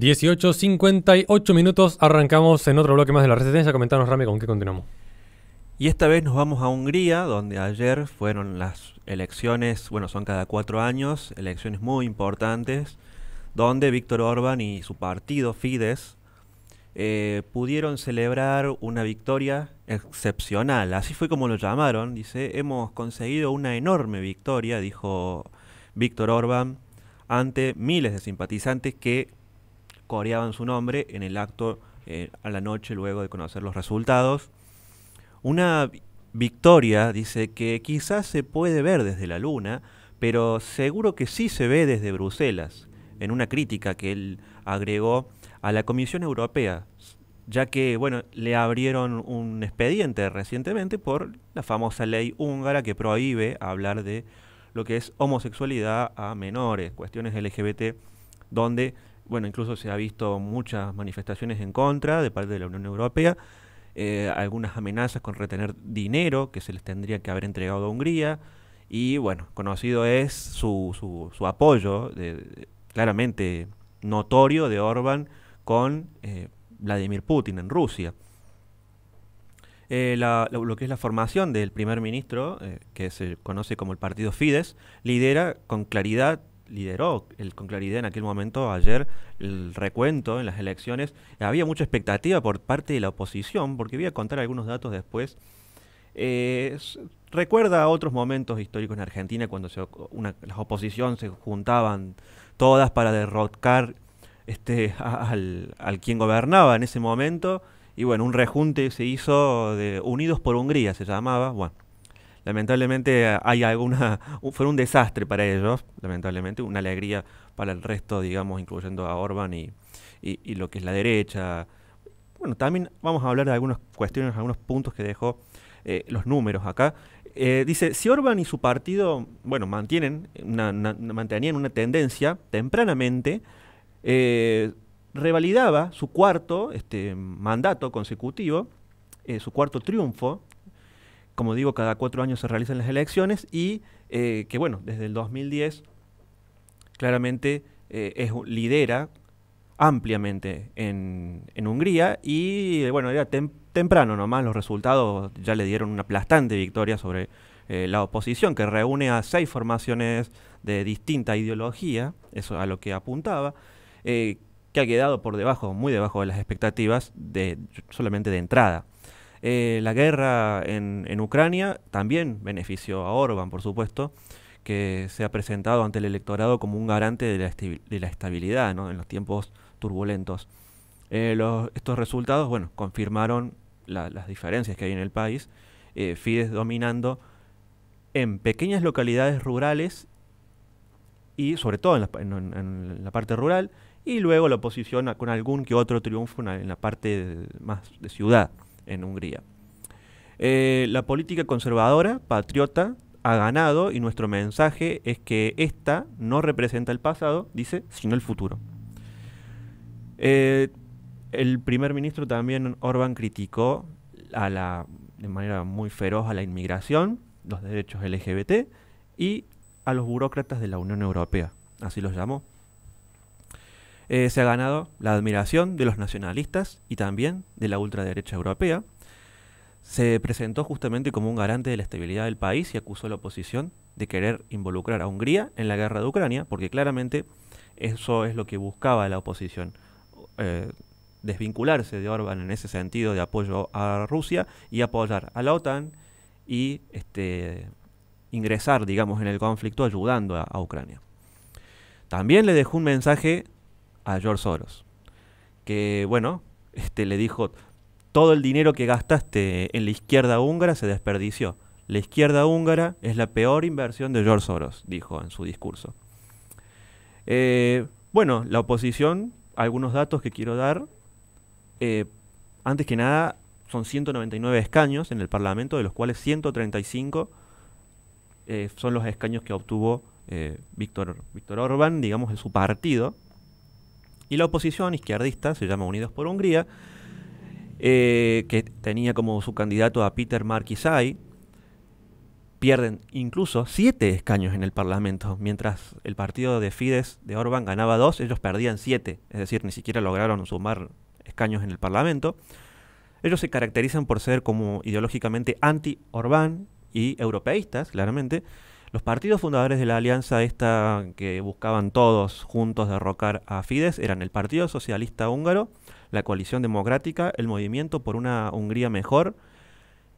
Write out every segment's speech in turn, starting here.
18.58 minutos, arrancamos en otro bloque más de la resistencia. Comentanos, Ramiro, con qué continuamos. Y esta vez nos vamos a Hungría, donde ayer fueron las elecciones, bueno, son cada cuatro años, elecciones muy importantes, donde Víctor Orban y su partido Fidesz eh, pudieron celebrar una victoria excepcional. Así fue como lo llamaron. Dice, hemos conseguido una enorme victoria, dijo Víctor Orban, ante miles de simpatizantes que coreaban su nombre en el acto eh, a la noche luego de conocer los resultados. Una victoria, dice, que quizás se puede ver desde la Luna, pero seguro que sí se ve desde Bruselas, en una crítica que él agregó a la Comisión Europea, ya que, bueno, le abrieron un expediente recientemente por la famosa ley húngara que prohíbe hablar de lo que es homosexualidad a menores, cuestiones LGBT, donde bueno, incluso se ha visto muchas manifestaciones en contra de parte de la Unión Europea, eh, algunas amenazas con retener dinero que se les tendría que haber entregado a Hungría, y bueno, conocido es su, apoyo claramente notorio de Orban con eh, Vladimir Putin en Rusia. Eh, lo, que es la formación del primer ministro, que se conoce como el partido Fides, lidera con claridad lideró el, con claridad en aquel momento ayer el recuento en las elecciones. Había mucha expectativa por parte de la oposición, porque voy a contar algunos datos después. Eh, recuerda otros momentos históricos en Argentina cuando las oposición se juntaban todas para derrocar este, al, al quien gobernaba en ese momento. Y bueno, un rejunte se hizo de Unidos por Hungría, se llamaba. Bueno, lamentablemente eh, hay alguna, fue un desastre para ellos, lamentablemente, una alegría para el resto, digamos, incluyendo a Orban y, lo que es la derecha. Bueno, también vamos a hablar de algunas cuestiones, algunos puntos que dejó eh, los números acá. Eh, dice, si Orban y su partido, bueno, mantienen mantenían una tendencia tempranamente, revalidaba su cuarto este, mandato consecutivo, su cuarto triunfo como digo, cada cuatro años se realizan las elecciones y eh, que, bueno, desde el 2010 claramente eh, es, lidera ampliamente en, Hungría y, eh, bueno, era temprano nomás, los resultados ya le dieron una aplastante victoria sobre la oposición, que reúne a seis formaciones de distinta ideología, eso a lo que apuntaba, que ha quedado por debajo, muy debajo de las expectativas de solamente de entrada. Eh, la guerra en, Ucrania también benefició a Orban, por supuesto, que se ha presentado ante el electorado como un garante de la, estabilidad en los tiempos turbulentos. Eh, estos resultados, bueno, confirmaron las diferencias que hay en el país. Eh, Fides dominando en pequeñas localidades rurales y sobre todo en la, parte rural y luego la oposición con algún que otro triunfo en la parte más de ciudad en Hungría. Eh, la política conservadora, patriota, ha ganado y nuestro mensaje es que esta no representa el pasado, dice, sino el futuro. Eh, el primer ministro también, Orban, criticó a la, de manera muy feroz a la inmigración, los derechos LGBT y a los burócratas de la Unión Europea, así los llamó. Eh, se ha ganado la admiración de los nacionalistas y también de la ultraderecha europea. Se presentó justamente como un garante de la estabilidad del país y acusó a la oposición de querer involucrar a Hungría en la guerra de Ucrania, porque claramente eso es lo que buscaba la oposición. Eh, desvincularse de Orban en ese sentido de apoyo a Rusia y apoyar a la OTAN y este, ingresar, digamos, en el conflicto ayudando a Ucrania. También le dejó un mensaje a George Soros. Que bueno, este, le dijo, todo el dinero que gastaste en la izquierda húngara se desperdició. La izquierda húngara es la peor inversión de George Soros, dijo en su discurso. Eh, bueno, la oposición, algunos datos que quiero dar. Eh, antes que nada, son 199 escaños en el Parlamento, de los cuales 135 eh, son los escaños que obtuvo Víctor, Víctor Orbán, digamos, en su partido, y la oposición izquierdista, se llama Unidos por Hungría, eh, que tenía como su candidato a Peter Marquisay, pierden incluso siete escaños en el Parlamento. Mientras el partido de Fides de Orbán ganaba dos, ellos perdían siete. Es decir, ni siquiera lograron sumar escaños en el Parlamento. Ellos se caracterizan por ser como ideológicamente anti-Orbán y europeístas, claramente. Los partidos fundadores de la alianza esta que buscaban todos juntos derrocar a Fidesz eran el Partido Socialista Húngaro, la Coalición Democrática, el Movimiento por una Hungría Mejor,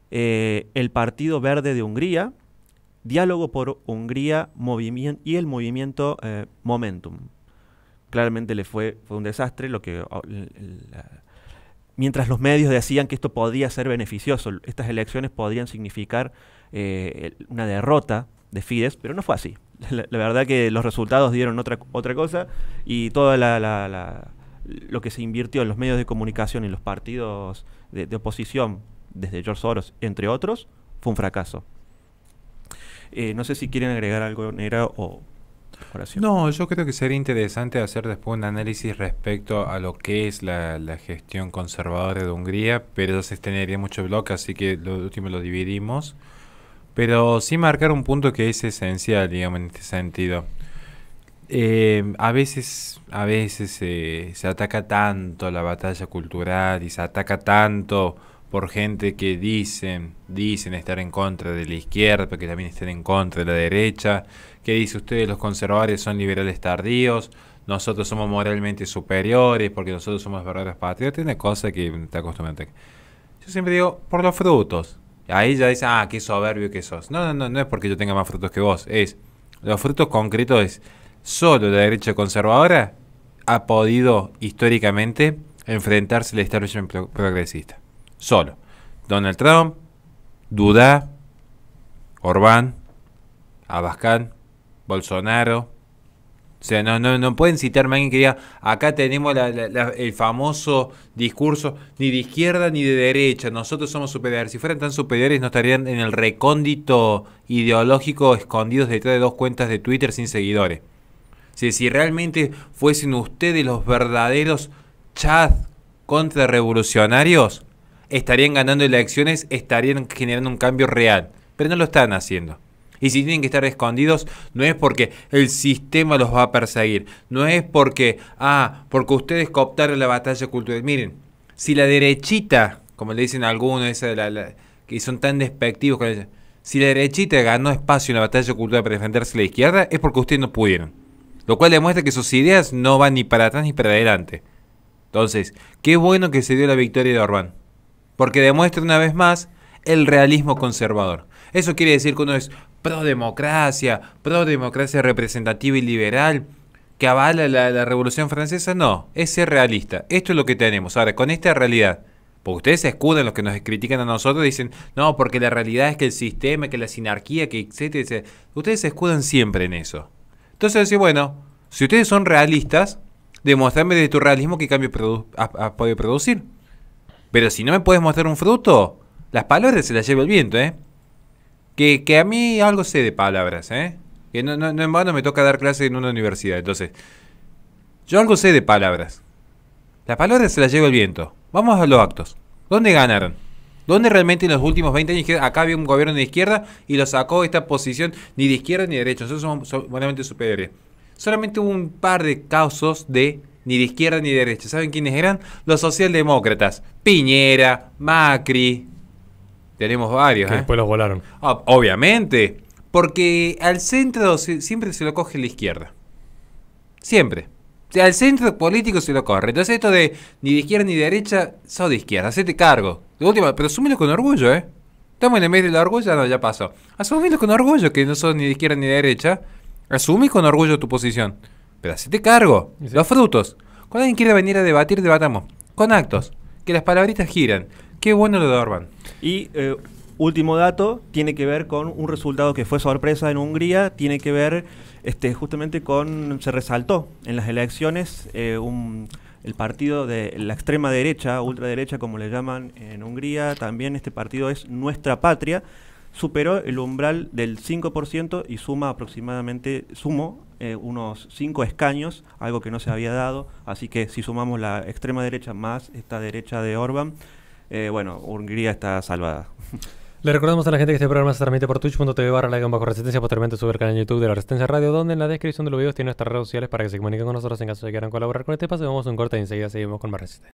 eh, el Partido Verde de Hungría, Diálogo por Hungría y el movimiento eh, Momentum. Claramente le fue, fue un desastre lo que... Oh, mientras los medios decían que esto podía ser beneficioso, estas elecciones podrían significar eh, una derrota de Fides, pero no fue así. La, verdad que los resultados dieron otra, otra cosa y toda la, la, lo que se invirtió en los medios de comunicación y los partidos de, oposición, desde George Soros, entre otros, fue un fracaso. Eh, no sé si quieren agregar algo, Nera, o No, yo creo que sería interesante hacer después un análisis respecto a lo que es la, gestión conservadora de Hungría, pero se extendería mucho bloque, así que lo último lo dividimos. Pero sí marcar un punto que es esencial, digamos, en este sentido. Eh, a veces, a veces eh, se ataca tanto la batalla cultural y se ataca tanto por gente que dicen, dicen estar en contra de la izquierda, pero que también estén en contra de la derecha, que dice ustedes los conservadores son liberales tardíos, nosotros somos moralmente superiores porque nosotros somos verdaderos patriotas, una cosa que está acostumbrante. Yo siempre digo, por los frutos, Ahí ya dice, ah, qué soberbio que sos. No, no, no, no es porque yo tenga más frutos que vos. Es, los frutos concretos es, solo la derecha conservadora ha podido históricamente enfrentarse al establishment progresista. Solo. Donald Trump, Duda, Orbán, Abascal, Bolsonaro, o sea, no, no, pueden citarme a alguien que diga, acá tenemos el famoso discurso ni de izquierda ni de derecha, nosotros somos superiores. Si fueran tan superiores no estarían en el recóndito ideológico escondidos detrás de dos cuentas de Twitter sin seguidores. si realmente fuesen ustedes los verdaderos chats contrarrevolucionarios, estarían ganando elecciones, estarían generando un cambio real. Pero no lo están haciendo. Y si tienen que estar escondidos, no es porque el sistema los va a perseguir. No es porque, ah, porque ustedes cooptaron la batalla cultural. Miren, si la derechita, como le dicen algunos, esa la, que son tan despectivos si la derechita ganó espacio en la batalla cultural para defenderse a la izquierda, es porque ustedes no pudieron. Lo cual demuestra que sus ideas no van ni para atrás ni para adelante. Entonces, qué bueno que se dio la victoria de Orbán. Porque demuestra una vez más el realismo conservador. Eso quiere decir que uno es pro democracia, pro democracia representativa y liberal, que avala la, Revolución Francesa, no, es ser realista. Esto es lo que tenemos. Ahora, con esta realidad, porque ustedes se escudan los que nos critican a nosotros, dicen, no, porque la realidad es que el sistema, que la sinarquía, que etcétera, Ustedes se escudan siempre en eso. Entonces decir, bueno, si ustedes son realistas, demostrame de tu realismo qué cambio puede podido producir. Pero si no me puedes mostrar un fruto, las palabras se las lleva el viento, ¿eh? Que, que a mí algo sé de palabras, ¿eh? Que no, en vano me toca dar clase en una universidad, entonces. Yo algo sé de palabras. Las palabras se las lleva el viento. Vamos a los actos. ¿Dónde ganaron? ¿Dónde realmente en los últimos 20 años acá había un gobierno de izquierda y lo sacó esta posición ni de izquierda ni de derecha? Nosotros somos solamente superiores. Solamente hubo un par de casos de ni de izquierda ni de derecha. ¿Saben quiénes eran? Los socialdemócratas. Piñera, Macri, tenemos varios. ¿eh? después los volaron. Ah, obviamente. Porque al centro siempre se lo coge la izquierda. Siempre. al centro político se lo corre. Entonces esto de ni de izquierda ni derecha, sos de izquierda, hacete cargo. De última, pero asumilo con orgullo, ¿eh? Estamos en el mes la orgullo, no, ya pasó. Asumilo con orgullo que no sos ni de izquierda ni de derecha. Asumí con orgullo tu posición. Pero hacete cargo. Los frutos. Cuando alguien quiere venir a debatir, debatamos. Con actos. Que las palabritas giran. Qué bueno lo de Orban. Y eh, último dato, tiene que ver con un resultado que fue sorpresa en Hungría, tiene que ver este, justamente con, se resaltó en las elecciones eh, un, el partido de la extrema derecha, ultraderecha como le llaman en Hungría, también este partido es Nuestra Patria, superó el umbral del 5% y suma aproximadamente, sumo eh, unos 5 escaños, algo que no se había dado, así que si sumamos la extrema derecha más esta derecha de Orban, eh, bueno, Hungría está salvada. Le recordamos a la gente que este programa se transmite por twitch.tv barra la bajo resistencia, posteriormente sube al canal YouTube de la Resistencia Radio, donde en la descripción de los videos tiene nuestras redes sociales para que se comuniquen con nosotros en caso de que quieran colaborar con este paso. Vamos un corte y enseguida seguimos con más resistencia.